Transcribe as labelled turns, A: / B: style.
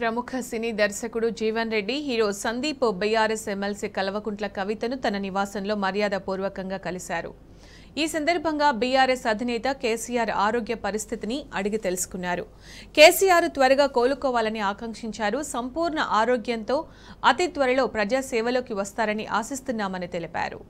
A: ప్రముఖ సినీ దర్శకుడు Jeevan Reddy hero Sandeep BRS MLC Kalvakuntla కవితను తన నివాసంలో మర్యాదపూర్వకంగా కలిశారు ఈ సందర్భంగా బీఆర్ఎస్ అధినేత కేసీఆర్ ఆరోగ్య పరిస్థితిని అడిగి తెలుసుకున్నారు కేసీఆర్ త్వరగా కోలుకోవాలని ఆకాంక్షించారు సంపూర్ణ ఆరోగ్యంతో అతి త్వరలో ప్రజాసేవలోకి వస్తారని ఆశిస్తున్నామని తెలిపారు